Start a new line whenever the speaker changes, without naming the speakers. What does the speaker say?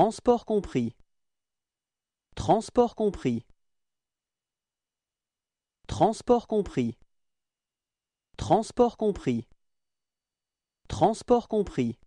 Transport compris. Transport compris. Transport compris. Transport compris. Transport compris.